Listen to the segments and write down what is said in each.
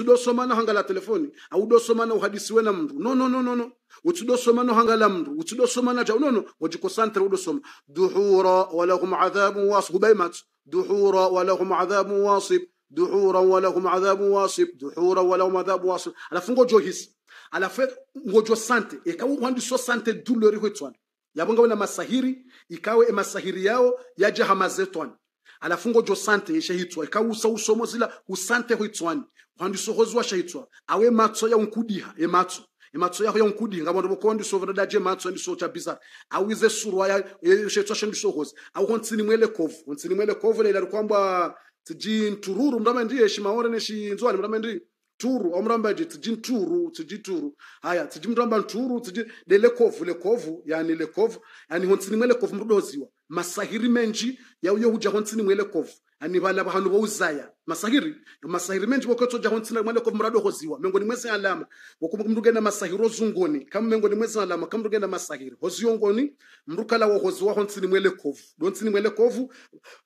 utudosomana hanga la telefoni audosomana uhadisi wena mndu no no no no no utudosomana hanga mndu utudosomana ja no no wajikosantra udosoma duhura walahum adhabun wasib hubaimat duhura walahum adhabun wasib duhura walahum adhabun wasib duhura walahum adhabun wasib alafu ngojo hisi alafu ngojo sante ekawu wandiso sante dulori hwetwana yabonga na masahiri ikawe emasahiri yao yaja hamazetwani alafungo jo sante yeshehitwa usa usomo zila usante hoitswani kwandisohozwa shaitswa awe matso ya unkudiha ematso ematso yaho yonkudinga vanhu vokondisovo radaje matso yandiso chabhizara awize surwa yashetswa shandisohoza auho ntsini mwelekovu ntsini mwelekovu leila rikwamba tsiji ntururu muramba ndiye shimaore neshinzwani muramba ndi turu omuramba ndi tsiji nturu tsiji turu haya tsiji muramba nturu tsiji de lekovu lekovu yani lekovu yani ho ntsini mwelekovu murudoziwa masahiri menji yauyo hujaho ntsini mwelekovu ani anibala bahanu bouzaya masahiri masahiri menji bokotso jaho ntsina mwale ko murado ho ziwa mengoni mwese alama bokumbuka mruge na masahiro zungoni kam mengoni mwese alama kam mruge na masahiri hoziyongoni mrukala wo hoziwa ho ntsini mwele kovu do ntsini mwele kovu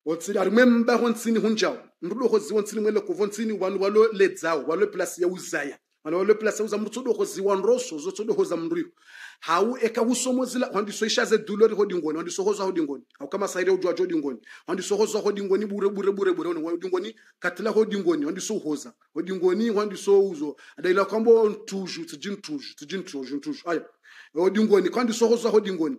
ho otsiri ari memba ho ntsini hunjao mrudo hoziwa ntsini mwele kovu ntsini wanu walo ledzao walo plus ya uzaya walo walo plus ya do ho ziwa nroso do ho mriyo hau eka husomozila hwandisoishaze dulori hodi ngoni hoza hodi ngoni au kama saire ujwajo hodi ngoni hwandisohozwa hodi ngoni bure bure bure bure ono hodi ngoni katila hodi ngoni hwandisohoza hodi ngoni hwandisohuzo adaila kwambo ntuju tujin tuju tujin tuju ntuju aya hodi ngoni hwandisohozwa hodi ngoni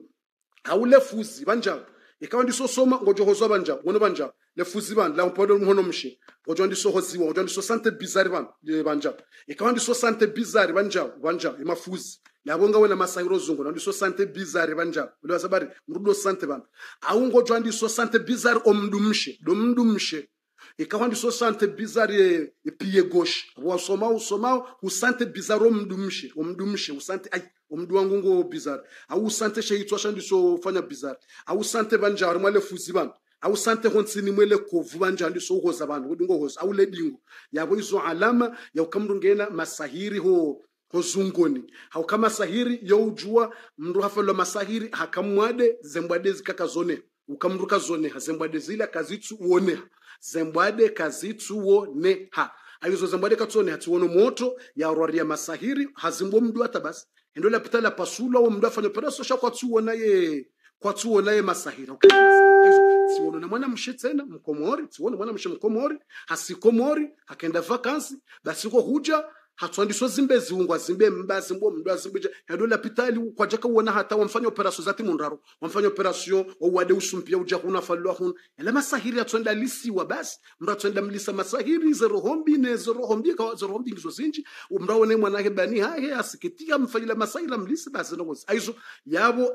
hau lefuzi banjabu ikawa ndisosoma ngojohoza banja ngono banja lefuzi ban la mpolo mhono mshe ngojo ndisohoziwa ngojo sante bizari ban banja ikawa ndisosante bizari banja banja imafuzi yabonga wena masairo zungu na ndiso sante bizari banja e ulewa sabari mrudo sante bana awungo jwa ndiso sante bizari omdumshi domdumshi ikawa ndiso sante bizarre e, e pied gauche wasoma usoma usante bizarre omdumshi omdumshe usante ai omudwa wangu ngo bizar awusante sheitwa shandiso fanya bizar awusante banjari mwale fuzi banu awusante honsini mwele kovu banjari so hoza banu kudi ngo hoza awule dingo yabo izo alama ya ukamrungena masahiri ho hozungoni hauka masahiri yo ujua mndu hafelo masahiri hakamwade zembwade zikaka zone ukamruka zone zembwade zile kazitsu uone zembwade kazitsu uone ha ayizo zembwade katsone hatiwono moto ya rwari masahiri hazimbo mdu hata endo la pasula wo mndu afanya operasosha sosha kwa ye kwa ye masahira okay tsiwona na mwana mshe tena mkomori tsiwona mwana mshe mkomori hasikomori hakenda vakansi basiko huja so zimbe ziungwa zimbe mba zimbo mba mndu azimbije yadu lapitali kwaja kawona hata wamfanya operasyo zati mundaru wamfanya operasyo wa wade usumpia uja huna falua huna yala masahiri ya lisi wa basi mndu atswenda mlisa masahiri zero hombi ne zero zerohombi kwa hombi ngizo zinji mndu wane mwanake bani hahe asikitika mfanyila masahiri la mlisa basi nokozi aizo yabo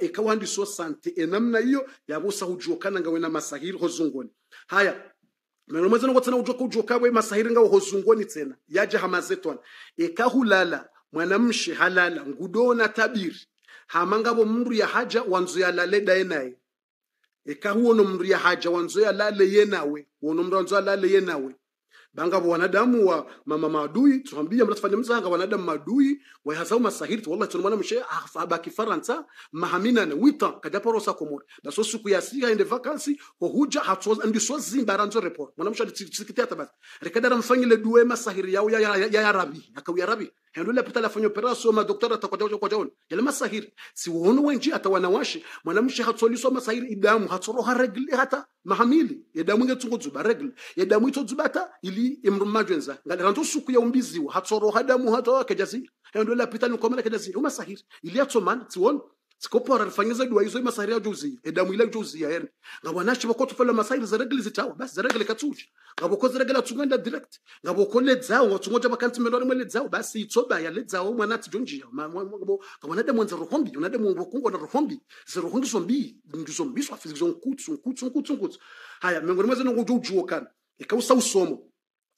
so sante enamna hiyo yabo sahujokana ngawena masahiri hozungoni haya mwezo nongo tsena ujoka ujoka we masahiri nga uhozungoni tsena yaje hamaze twana ekahulala mwanamshe halala ngudona tabiri hamangabo mndu ya haja wanzu ya lale dae naye ekahuono mndu ya haja wanzu ya lale yenawe wono mndu wanzu ya lale yenawe banga wanadamu wa mama maadui tuambia mratufanya mzanga wanadamu wa hasau masahiri wallahi wallahi mwana mshe afaba kifaransa mahamina ne wita kadaporo sa komor na so suku yasiga ende vacancy ho huja hatso ndi so zimba ranzo report mwana mshe tikitia tabas rekadara mfanyile duwe masahiri yao ya ya, ya, ya rabi akau ya rabi hendo lapita lafanya operasyo madaktari atakwatakwataona yala Si siwono wenji ata wanawashi mwanamshi hatsoliswa masahiri idamu hatsoroha regle hata mahamili regli. Yadamu regle zuba itsodzubata ili imrumajwenza ngalerando suku yaumbiziwa hatsoroha damu hatoakejazira hendo lapita linkomala kejazira umasahiri ili Si siwono sikopora sikopo aralifanyiza dua hizo masairi ya juzi edamu eh, ile juzi ya yani ngabo nashi bako tufela masairi za regle zitawa basi za regle katsuji ngabo ko regle atsungenda direct ngabo ko ledzawo ngotsungoja bakanti melori mwele ledzawo basi itsoba ya le ledzawo mwana atjonji ya ngabo ngabo nade mwenza rohombi unade mwenza kungo na rohombi ze rohombi zombi ndizombi swa fizikzo nkutsu nkutsu nkutsu nkutsu haya miongoni mwa zino ngojujuo kana ikausa usomo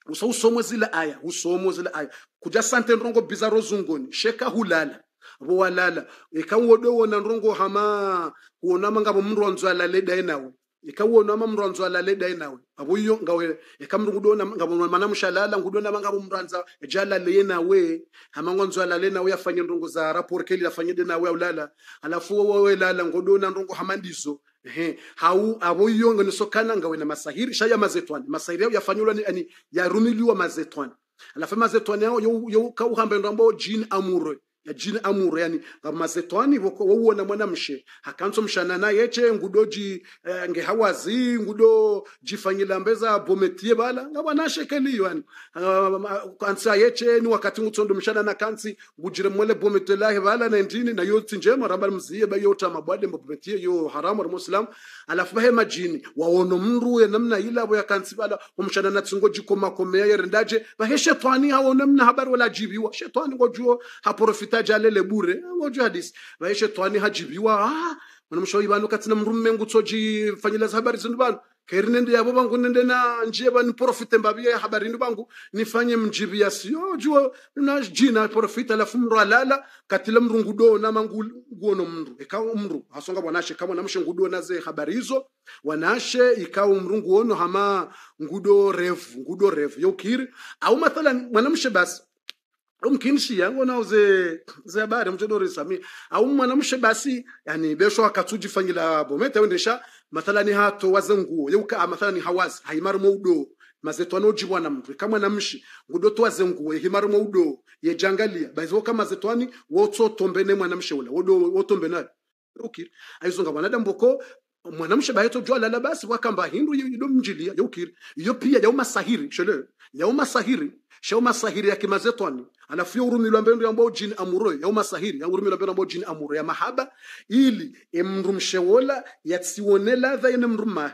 usa usomo zila aya usomo zila aya kuja sante ndongo bizaro zungoni sheka hulala abo walala ikauodoona e nrongo hama kuonama ngabo mndu wanzo alale dai nawe ikauonama mndu wanzo alale dai nawe abo iyo ngawe ikamndu e kudona ngabo mana mshalala kudona ngabo mndu anza e jala le nawe hama ngonzo alale nawe yafanye nrongo za rapport keli yafanye de nawe ulala alafu wewe lala ngodona nrongo hama ndizo ehe hau abo iyo ngenisokana ngawe na masahiri shaya mazetwani masahiri yao yafanyulwa ni ani yarumiliwa mazetwani alafu mazetwani yao yo, yo kauhamba ndo ambao jin amure ya yajina amuro yani amazetwani mwana mshe hakanso mshana na yeche ngudo ji eh, ngehawazi ngudo jifanyila mbeza bometie bala ngabana shekeli yani uh, yeche ni wakati ngutsondo mshana na kansi ngujire mwele bometie lahi bala na ndini na yoti njema ramba mziye ba yota mabwade mbometie yo haramu wa muslim alafu bahe majini waono mru ya namna ila ya kansi bala umshana na tsungo jiko makomea yerendaje bahe shetani haona mna habari wala jibiwa shetani ngojuo haporofi kuhitaji alele bure ah, wajua hadisi vaishe twani hajibiwa ah mwanamshauri banu katina mrume ngutsoji fanyileza habari zindu banu kairi nende yabo bangu nende na njie ni profite mbabia ya habari ndu bangu nifanye mjibi ya siyo oh, jua na jina profite alafu mru alala katila mru ngudo na mangu guono mru ikawa mru hasonga wanashe kama namshe ngudo na ze habari hizo wanashe ika mru nguono hama ngudo revu ngudo revu yo kiri au mathala mwanamshe basi mkinshiya ngonawo zehabari sami au mwanamshe basi yani besho akatujifanyila bometa wendesha mathalani hato waze nguo yeuka ah, mathalani hawazi haimarimo udo mazetu anojibwana mndu kamwe namshi ngudoto waze nguo yehimarimo udo yejangalia baizo kama zetwani wotsotombene mwanamshe ula wodo wotombene ukir aizonga mwanadamu boko mwanamshe bayeto jwala la basi wakamba hindu yido mjilia yokiri iyo pia yauma sahiri shele yauma sahiri shauma sahiri ya kimazetwani alafu yo urumilwa mbendo ambao jini amuro yauma sahiri ya urumilwa mbendo ambao jini amuro ya mahaba ili emrumshe wola yatsione ladha yene mruma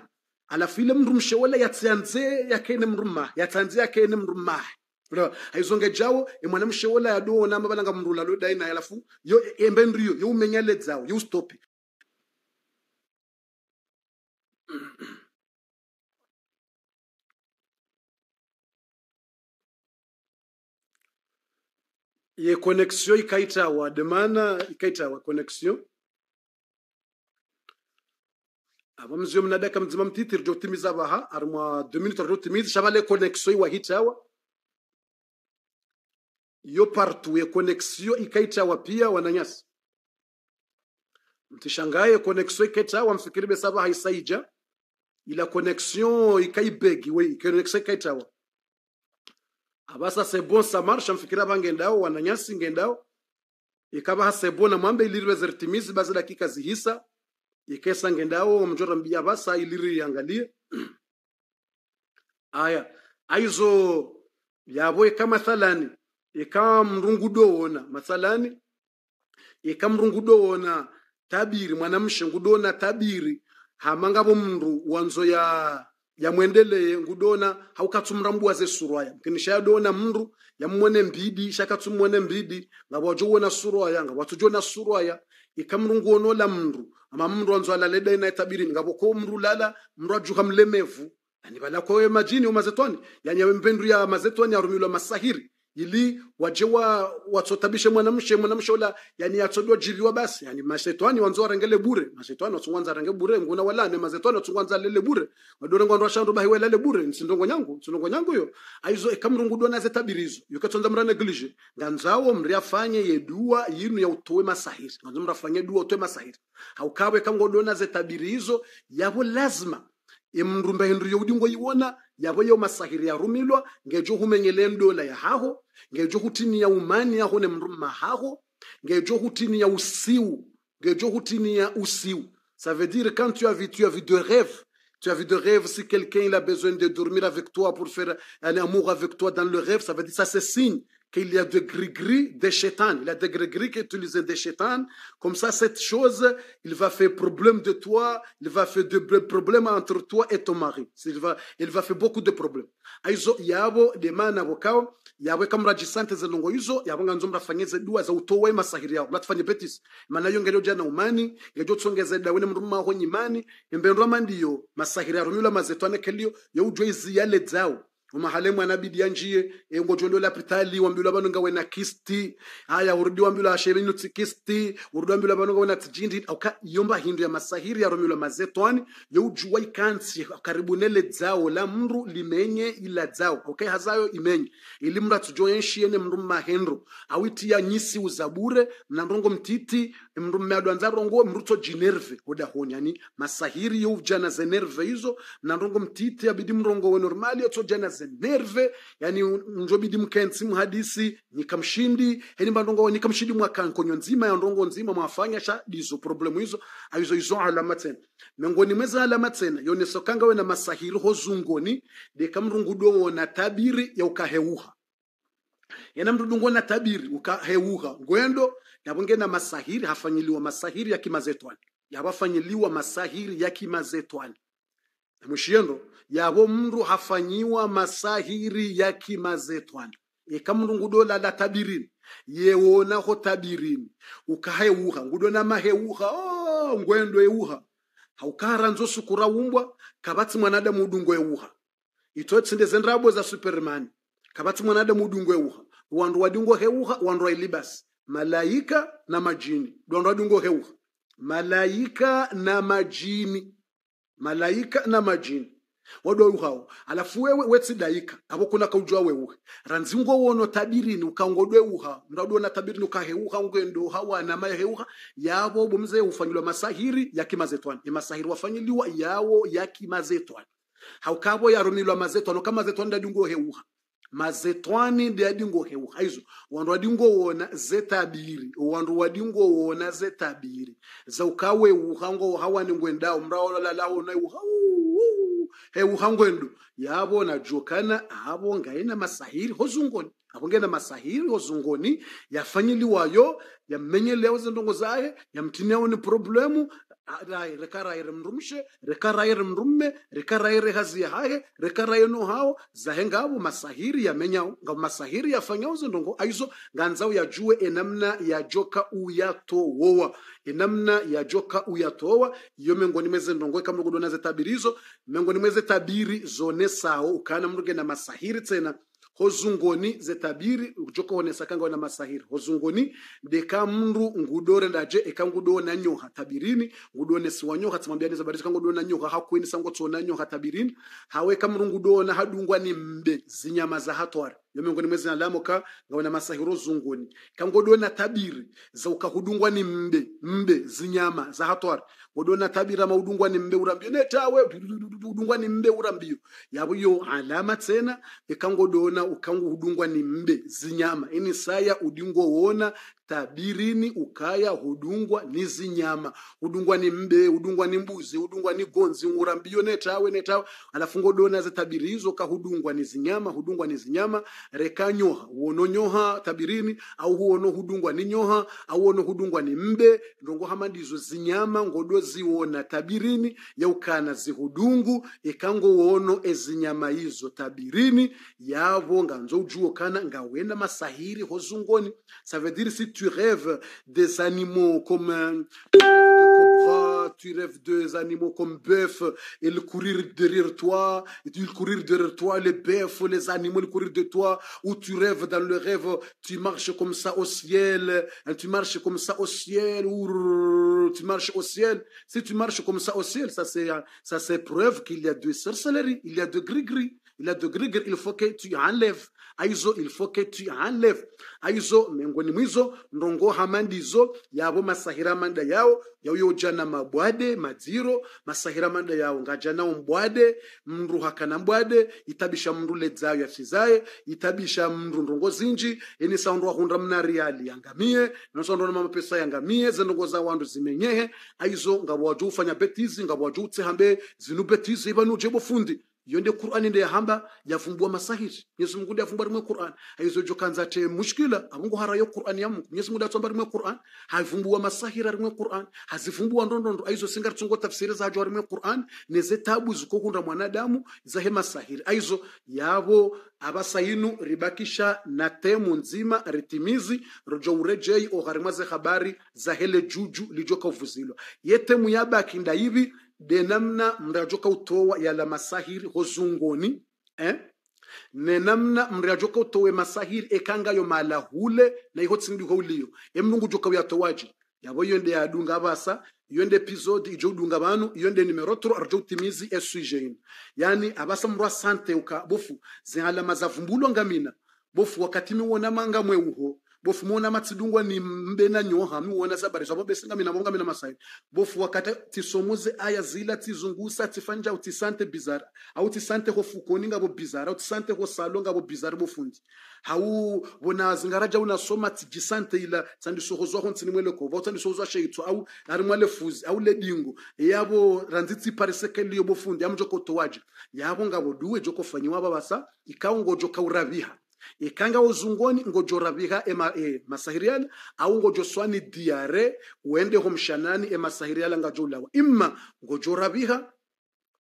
alafu ile mrumshe wola yatsianze yakene mruma yatanze yakene mruma Bila haizonge jawo emwana mshewola yadoona mabalanga mrula lo daina alafu yo embendriyo yo umenyaledzawo yo stopi ye connexion ikaitawa demana ikaitawa connexion aba mzio mnadaka mzima mtitiri jotimiza baha armwa 2 minutes jotimiza shabale connexion wahitawa yo partu ye connexion ikaitawa pia wananyasi mtishangaye connexion ikaitawa mfikiribe besabaha isaija ila connexion ikaibegi we connexion ikaitawa abasa sebo samarsha mfikira bangendao wananyasi ngendao ikabaha sebo na mwambe ilirwe zertimizi basi dakika zihisa ikesa ngendao mjora mbia basa iliri yangalie aya aizo yabo ika mathalani ika mrungudoona mathalani ika mrungudoona tabiri mwanamshe ngudona tabiri hamangavo mndu wanzo ya yamwendeleye ngudona haukatsumra mbuwaze surwaya mkinisha yadona mndu yammone mbidi shakatsumone mbidi ngawajowona surwaya ngawatujona surwaya ikamrungu onola mndu ama mndu wanzo alaleda ina itabirini ngavoko mndu lala mndu ajuha mlemevu ani valakowe majini umazetwani yanyawe ya mazetwani arumilwa masahiri ili wajewa watsotabishe mwanamshe mwanamshe ola yani yatsodwa jiriwa basi yani mashetani wanzo arengele bure mashetani watsungwanza arenge bure nguna wala ne mazetani watsungwanza lele bure wadore ngwandu washandu bahi lele bure nsindongo nyangu nsindongo nyangu yo aizo ekamrungudwa na zetabirizo yukatsonza mra neglige nganzawo mriafanye yedua yinu ya utowe masahiri nganzo mrafanye dua utowe masahiri haukawe kamgodwa naze tabirizo yabo lazima emrumba hendu youdi ngoiwona yabo yomasahiri yarumirwa ngejo humenyele mdola ya haho ngejo hutini ya umani ya ne mruma haho ya usiu ngejo ya usiu ça veut dire quand tu as vu tu as vu de rêve. tu as vu de rêve si quelqu'un il a besoin de dormir avec toi pour faire un amour avec toi dans le rêve ça veut dire ça c'est signe qu'il y a de gris-gris, des chétans. Il y a des gris-gris qui utilisent des chétans. Comme ça, cette chose, il va faire problème de toi, il va faire des problèmes entre toi et ton mari. Il va, il va faire beaucoup de problèmes. Aizo yabo demana bokao yabo, kama rajisante zelongo hizo yabo nganzo mrafanyeze dua za utowe masahiri yao mlatufanye betis maana yo ngero jana umani ngejo tsongeze dawe mruma ho nyimani imbe ndo mandiyo masahiri yao yula mazetwane kelio yo ujwe iziyale dzao umahale mwana anabidia njie engojwendo la pritali wambilo abanonga wena kisti haya urudi wambilo ashebeni tsikisti urudi wambilo abanonga wena tsijindi auka yomba hindu ya masahiri ya romilo mazetwani yeujuwa ikansi karibu nele dzao la mru limenye ila dzao okay hazayo imenye ili mra tujo enshiene mru mahendro awiti ya nyisi uzabure na rongo mtiti mru mmeadwanza rongo mruto jinerve oda honyani masahiri yo yeujana zenerve hizo na rongo mtiti abidi mrongo we normali jana ze nerve yani njobidi mkensi mhadisi nikamshindi heni bandongo nikamshindi mwaka nkonyo nzima ya ndongo nzima mwafanya sha dizo problemu hizo hizo hizo alama tena miongoni mweza alama tena yonesokanga we na masahiri ho zungoni dekamrungudo na tabiri ya ukaheuha yana mdudungo na tabiri ukaheuha ngwendo nabonge na masahiri hafanyiliwa masahiri ya kimazetwani yabafanyiliwa masahiri ya kimazetwani na mwishiendo yabo mndu hafanyiwa masahiri ya kimazetwana eka mndu ngudolala tabirini yewonaho tabirini ukaheuha ngudona maheuha oh, ngwendo euha haukara nzo sukura umbwa kabatsi mwanadamu udungo euha ito tsinde zendrabo za superman kabatsi mwanadamu udungo euha wandu wadingo heuha wandu wa wailibasi malaika na majini wandu wadingo heuha malaika na majini malaika na majini wadwa uhawo alafu wewe daika avo kuna kaujwa wewe ranzingo wono tabirini ukangodwe uha ndadona tabirini ukaheuha ungendo hawa na heuha yavo bumze ufanyilwa masahiri yakimazetwani masahiri wafanyiliwa yawo yakimazetwani haukavo yarumilwa mazetwani ukamazetwani dadungo heuha mazetwani ndiadingo heuha izo wandu wadingowona zetabiri wandu wadingowona zetabiri uha ngo hawaningwendao mraolalalaona euha he uhangwendu yabo na jokana abo ngaina masahiri hozungoni abongena masahiri hozungoni yafanyiliwayo yamenyelewa zindongo zaye yamtiniawo ni problemu dai rekaraire mrumshe mndumme mrumme rekaraire hazi hahe rekaraire no hao zahe ngabo masahiri yamenyao ngabo masahiri yafanyao zendongo aizo nganzao yajue enamna ya joka enamna ya joka uyatowa iyo miongoni meze ndongo kamrugo donaze tabirizo miongoni meze tabiri zone sao ukana mruge na masahiri tena hozungoni zetabiri jokone kanga na masahiri hozungoni deka mndu ngudore ndaje eka ngudo na nyoha tabirini ngudone ne siwa nyoha tsimwambia neza barisi kangudo na nyoha hakwini sango tsona nyoha tabirini haweka mndu ngudo na hadungwa ni mbe zinyama za hatware yo miongoni mwezina ka ngaona masahiro zunguni kangodona tabiri za ukahudungwa ni mbe mbe zinyama za hatwari godona tabira maudungwa ni mbe urambio netawe udungwa ni mbe urambio yabuyo alama tena ikangodona ukanguhudungwa ni mbe zinyama ini saya udingo wona tabirini ukaya hudungwa ni zinyama hudungwa ni mbe hudungwa ni mbuzi hudungwa ni gonzi ngura mbio netawe netawe alafu ngodona za tabiri hizo ka hudungwa ni zinyama hudungwa ni zinyama rekanyoha uono nyoha tabirini au huono hudungwa ni nyoha au uono hudungwa ni mbe ndongo hamandizo zinyama ngodo ziona tabirini ya ukana zihudungu ikango uono ezinyama hizo tabirini yavo nganzo ujuo kana ngawenda masahiri hozungoni savedirisi tu rêves des animaux comme un, tu rêves tu rêves des animaux comme bœuf, et le courir derrière toi, et tu courir derrière toi, les bœufs, les animaux, le courir de toi, ou tu rêves dans le rêve, tu marches comme ça au ciel, hein, tu marches comme ça au ciel, ou tu marches au ciel. Si tu marches comme ça au ciel, ça c'est, ça c'est preuve qu'il y a de sorcellerie, il y a de gris-gris, il y a de gris-gris, il faut que tu enlèves. aizo ilfoketu ahanlefu aizo miongoni mwizo ndongo hamandizo yavo masahira manda yao yauyojana mabwade madziro masahira manda yao ngajanawo mbwade mndu hakana mbwade itabisha mndu ledzayo yafizaye itabisha mndu ndongo zinji eni saundu wahunda mna riali yangamie nasaundu mapesa yangamie zendongo za wandu zimenyehe aizo ngawaju ufanya betizi ngawaju utsehambe zinu betizi ivanuje fundi yonde Qur'an nde hamba yafumbua masahiti mwenyezi mungu ndiye afumbua rimwe Qur'an qur'ani aizojokanza te mushkila amungu harayo Qur'an ya mungu mwenyezi mungu atsomba rimwe Qur'an haifumbuwa masahira rimwe Qur'an hazifumbua ndondo ndo ndondondo singa tsungo tafsiri za zajo rimwe Qur'an qur'ani nezetabu zikokunda mwanadamu za hema masahiri aizo yabo avasainu ribakisha na temu nzima ritimizi rojo urejei o harimaze habari za hele juju lijoka uvuzilo yetemu yabaki ndaivi de namna mrajoka utowa yala masahiri hozungoni eh? ne namna mrajoka utowe masahiri ekangayo malahule na iho tsindiho liyo emnungu joka towaji yabo yonde dunga abasa yonde episode ijo dunga banu yonde nimero tro arjo timizi esujein yani abasa mrwa sante uka bofu zinhala mazavumbulo ngamina bofu wakati miwona manga uho bofu mona matsidungwa ni mbe na nyoha miwona sabari zvapo besinga mina vonga mina masai bofu wakata tisomuze aya zila tizungusa tifanja utisante bizara au tisante ho fukoni ngabo bizara tisante ho salo bo bizara bofundi hau bona zingaraja unasoma tijisante ila tsandisohozwa ho ntsini mwele kova utsandisohozwa sheitso au ari mwale fuzi au ledingo yabo pariseke liyo bofundi amjokoto waje yabo ngabo duwe joko fanyiwa babasa ikawo ngojo uraviha ikanga uzungoni ngojora biha ema e, masahiriala au ngojoswani diare uende homshanani ema sahiriala ngajulawa imma ngojora biha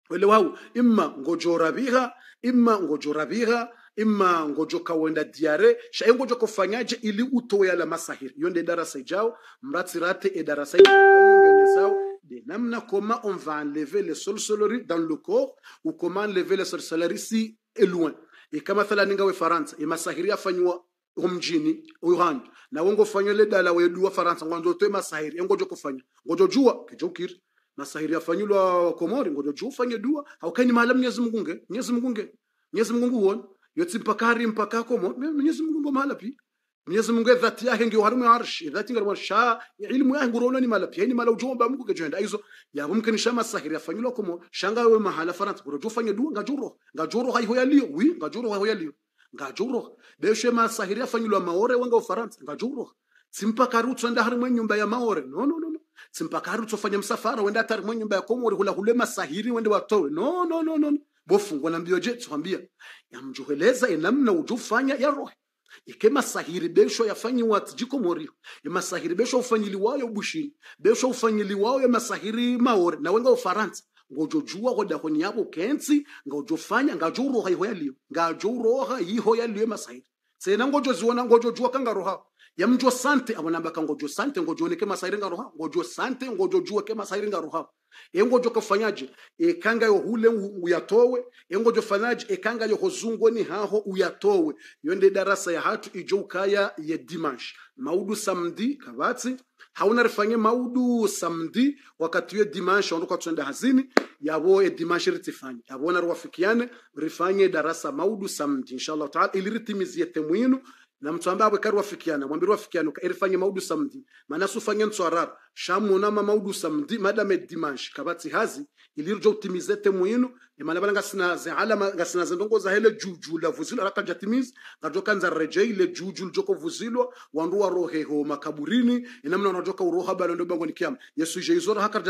wele wau imma ngojora biha imma ngojora biha imma ngojo wenda diare shaye ngojo kofanyaje ili utoya la masahiri yonde darasa ijao mratsirate e darasa ijao de namna comment on va enlever les sorcelleries dans le corps ou comment enlever les sorcelleries si et loin ikamathala ninga we faransa imasahiri afanywa omjini na wongo fanywa le dala wedua faransa ngwanzo toe masahiri engojo ngo jojua ke jokir masahiri afanyulwa komori ngojo jua ufanye dua haukani mahala mwenyezi mungu nge mwenyezi mungu nge mwenyezi mungu uone yotsi mpaka komo nyezi mungu mahala pia Mwenyezi Mungu dhati yake ndio harimu arshi dhati ndio sha ilmu yake ngurona ni mala pia ni mala ujomba Mungu kajenda hizo ya shama sahiri afanyilo komo shanga we mahala faransa kuro tufanye dua ngajuro ngajuro haiho yaliyo wi ngajuro haiho yaliyo ngajuro beshe sahiri afanyilo maore wanga ufaransa ngajuro simpa karutso nda harimu nyumba ya maore no no no, no. simpaka rutso fanya msafara wenda harimu nyumba ya komori hula hule masahiri wende watowe no no no no bofungwa na mbio je tuambia yamjuheleza enamna ujufanya ya rohe ikemasahiribesho yafanyiwa jikomori imasahiribesho ufanyiliwayo bushini besho ufanyiliwayo yamasahiri maore nawe nga ufaransa ngojojua hodahoni yabo kensi ngojofanya ngajouroha uroha iho yaliyo ngajo iho yaliyo masahiri tsena ngojoziona ngojojua kangaroha ya yamjo sante abonamba ka ngojo sante ngojo oneke masairenga roha ngojo sante ngojo jua ke masairenga roha engo jo kafanyaje kanga yo hule uyatowe engo jo fanyaje e kanga yo hozungo ni haho uyatowe yonde darasa ya hatu ijo kaya ya dimanche maudu samdi kavatsi hauna rifanye maudu samdi wakati yo dimanche ondo kwa tuenda hazini yabo e dimanche ritifanye yabo na rwafikiane rifanye darasa maudu samdi inshallah taala ili ritimizie temwinu na mtu ambaye abwekari wafikiana mwambiri wafikiana ukaerifanye maudu samdi maana sufanye ntwarara shamuna ma maudu samdi madame dimanche kabati hazi iliru jo utimize temuino imana bala ngasinaze alama ngasinaze za hele juju la vuzilo araka jatimiz ngajoka kanza reje ile juju ljoko vuzilwa wandu wa rohe ho makaburini ina mna wanajoka uroha bale ndo bango nikiyama yesu je izora hakar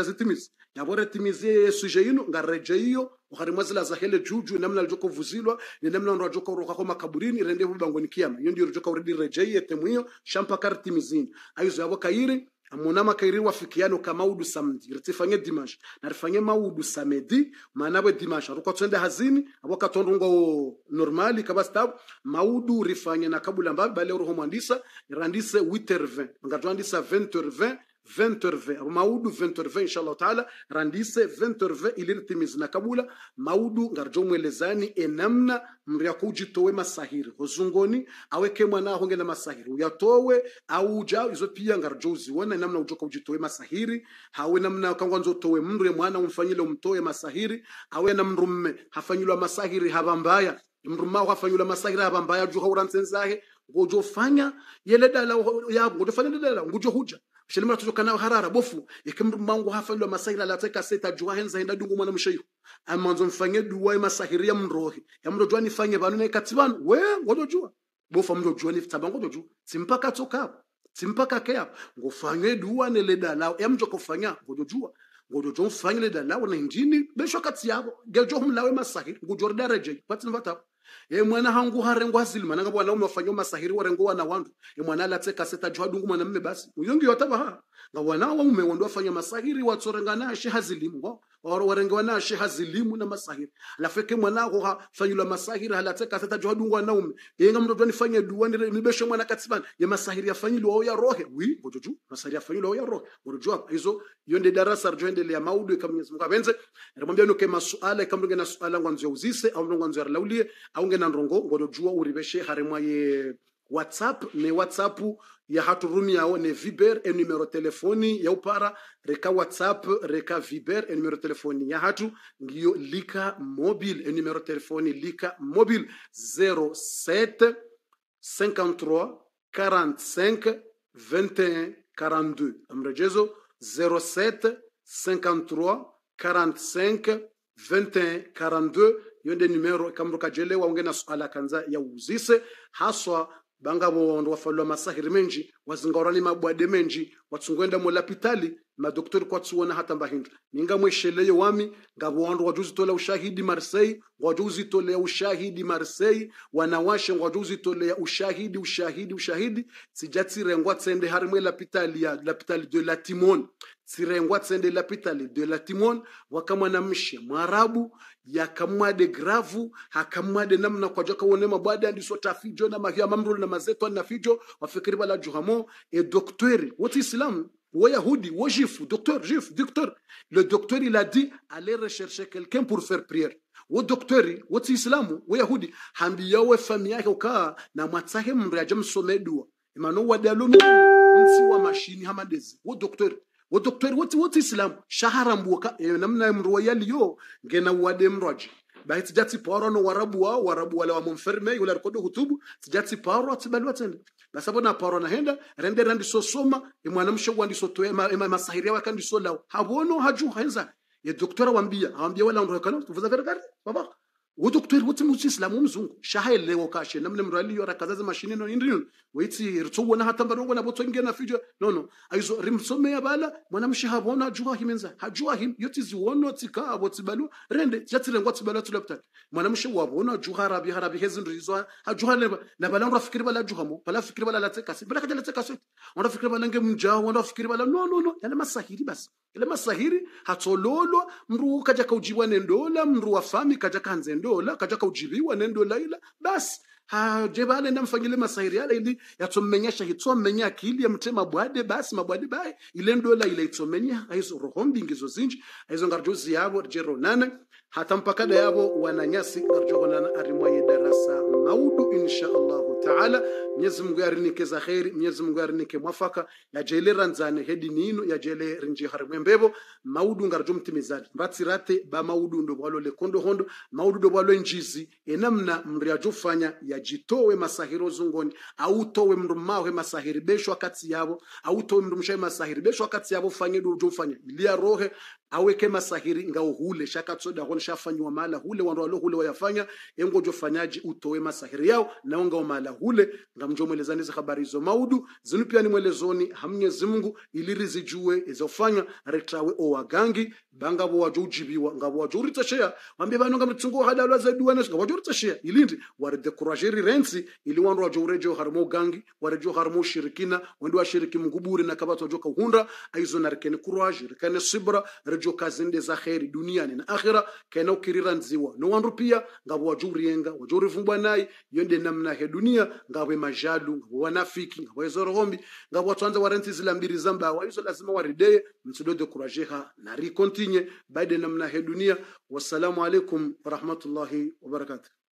ya bore timize yesu je ino ngarejeiyo uharima mazila za hele juju ina namna alijoko vuzilo ni mna wanajoka uroha kwa makaburini rende bango nikiyama iyo ndio joka uredi ye etemuio shampa kar kartimizini aizo yabo kairi amuna makairi wa fikiano kama udu samedi ritifanye dimanche na rifanye maudu samedi maana we dimanche ruko twende hazini abo katondungo normali kabasta maudu rifanye na kabula mbabe bale roho mwandisa randise 8h20 ngatwandisa 20h20 20 maudu 20 h inshallah taala randise 20h20 ilirtimizi na kabula maudu ngarjo mwelezani enamna mria kujitowe masahiri hozungoni aweke mwana honge na masahiri uyatowe au uja izo pia ngarjo uziona namna ujoka ujitowe masahiri hawe namna kangwa nzotowe ya mwana umfanyile umtoe masahiri awe na mrumme hafanyilwa masahiri habambaya mrumma hafanyilwa masahiri habambaya juha uransenzahe fanya yele dala yabo ngojofanya dala ngojo huja shelimara tujokana harara bofu yakimru mangu hafa lo masaira la teka seta juwa henza hinda dungu mwana mshayu amanzo mfanye duwa masahiria mrohi ya yamro juwa nifanye banu na ikatibanu we ngodo juwa bofu amro juwa ni tabango do juwa simpaka toka simpaka kea ngofanye duwa ne leda lao ya mjo kofanya ngodo juwa ngodo jo mfanye leda lao na injini besho kati yabo gejo humlawe masahir ngujorda reje vata vatao ye mwana hangu harengo zili nanga bwana umefanywa masahiri warengo na wandu ye mwana alatse kaseta jwa dungu mwanamume basi uyongi yotabaha nga wana waume wa wandu wafanya masahiri watsorenga nashe hazilimu warengewa nashe hazilimu na masahiri alafu lafeke mwanako hafanyilwa masahiri halateka tata jwadungwa naume yenga mtoto anifanye dua ni mibeshe mwana katibana ya masahiri yafanyilwa ya rohe wi bojoju masahiri yafanyilwa ya rohe bojoju hizo yonde darasa rjoendelea maudu kama Mwenyezi Mungu apenze arimwambia nuke masuala ikamrunge na suala ngwanzo ya uzise au ngwanzo ya laulie au ngena ndrongo ngojojua uribeshe harimwa ye whatsapp ne whatsapp ya haturumia one viber e numero telefoni ya upara reka whatsapp reka viber e numero telefoni ya hatu ngiyo lika mobile e numero telefoni lika mobile 07 53 45 21 mrejezo 07 53 45 numero kamruka jelewa unge na suala kanza ya uzise haswa banga wowondo wafalwa masahiri menji wazingaurani mabwade menji watsungwenda mulapitali madoktori kwatsuona hata mbahindu ninga mwesheleyo wami ngawowondo wajuuzitolea ushahidi marsei wajuuzitolea ushahidi marsei wanawashe wajuuzitolea ushahidi ushahidi ushahidi sijatsirengwa tsende harimwe lapitali ya lapitali de la timon tsirengwa tsende lapitali de la timon Ya mwarabu yakamwade gravu de namna kwa joka wone mabwade andisota fijo na mahia mamrul na mazeto na fijo wafikiri bala e docteur What islam Wa yahudi wo jif, docteur jif, docteur le docteur il a dit allez rechercher quelqu'un pour faire prière What docteur wa Islam wa yahudi hambiya yawe fami yake ukaa na mwatsahe mndu aja imano wadalonu wa machine hamadezi What docteur wodoktore woti woti islam shahara mbuka e, eh, namna mruwayali yo ngena wade mroji bahi tijati paro no warabu wao warabu wale wa mumferme yule alikodo hutubu tijati paro atibalwa tena na sababu na paro na henda rende randi sosoma e mwanamsho wandi so to ema ema masahiri wa kandi so lao habono haju henza ye doktora wambia hawambia wala ndo kana tuvuza vergari baba wudoktori wotsi muchislamu womuzungu shahaelewa kashe namle mrali yora kazaza mashine no indino waitsi ritsowona hatamba rogona botsongena fijo no no aizo rimsome yabala mwana mshahabona juwa himenza hajuwa him yoti ziwono tsika abo tsibalu rende tsatsirengwa tsibala tsulapta mwana mshe wabona juha rabi harabi hezin rizo hajuha leba na bala ndo fikiri bala juha mo bala fikiri bala latse kasi bala kadala tsekasi ndo fikiri bala nge mjawo ndo fikiri bala no no no yale masahiri basi yale masahiri hatsololo mru kaja kaujibwa nendola mru wafami kaja kanzendo dola kataka ujiriwa nendo laila basi na namfanyile masairi ala ili yatomenyesha hitomenya akili ya mtema bwade basi mabwade bae ile ndola ile itomenya hizo roho mbingi zo zinji hizo ngarjo yabo jero nana hata mpaka da yabo wananyasi ngarjo arimwa arimwaye darasa maudu inshaallah taala mwenyezi mungu yarinike za kheri mwenyezi mungu yarinike mwafaka yajele ranzane hedi nino yajele rinji harimwe mbevo maudu ngarjo mtimizaji mbatsirate ba maudu ndo bwalo le kondo hondo maudu ndo bwalo njizi enamna mri ajofanya yajitowe masahiro zungoni autowe mndu mawe masahiri besho akati yavo autowe mndu mshawe masahiri besho akati yavo fanye ndo ujofanya ilia rohe aweke masahiri ngao hule shakatsoda hon shafanywa mala hule wandu hule wayafanya engo jofanyaji utowe masahiri yao na ngao mala utawala hule ngamjo mwelezani habari hizo maudu zinu pia ni mwelezoni hamnyezi Mungu iliri zijue izofanywa retawe banga bangabo wajo ujibiwa ngabo wajo uritashia wambie bano nga mtungu hada ngamtungo za duwa nesu nga wajo uritashia ilindi waride kurajeri renzi ili wandu wajo urejo harmo gangi warejo harmo shirikina wa shiriki mguburi na kabato wajo kahunda aizo na rekene kuraji rekene sibra rejo kazinde za kheri duniani na akhira kena ukirira nziwa no wandu pia ngabo wajo urienga wajo urivumbwa nai yonde namna he dunia minya ngawe mazhalu wanafiki wezorombi ngawe watsanza warenti zila mbiri wa hizo lazima warideye mtsido de kurajeha na rikontinye baide namna he dunia wassalamu alaikum warahmatullahi wabarakatuh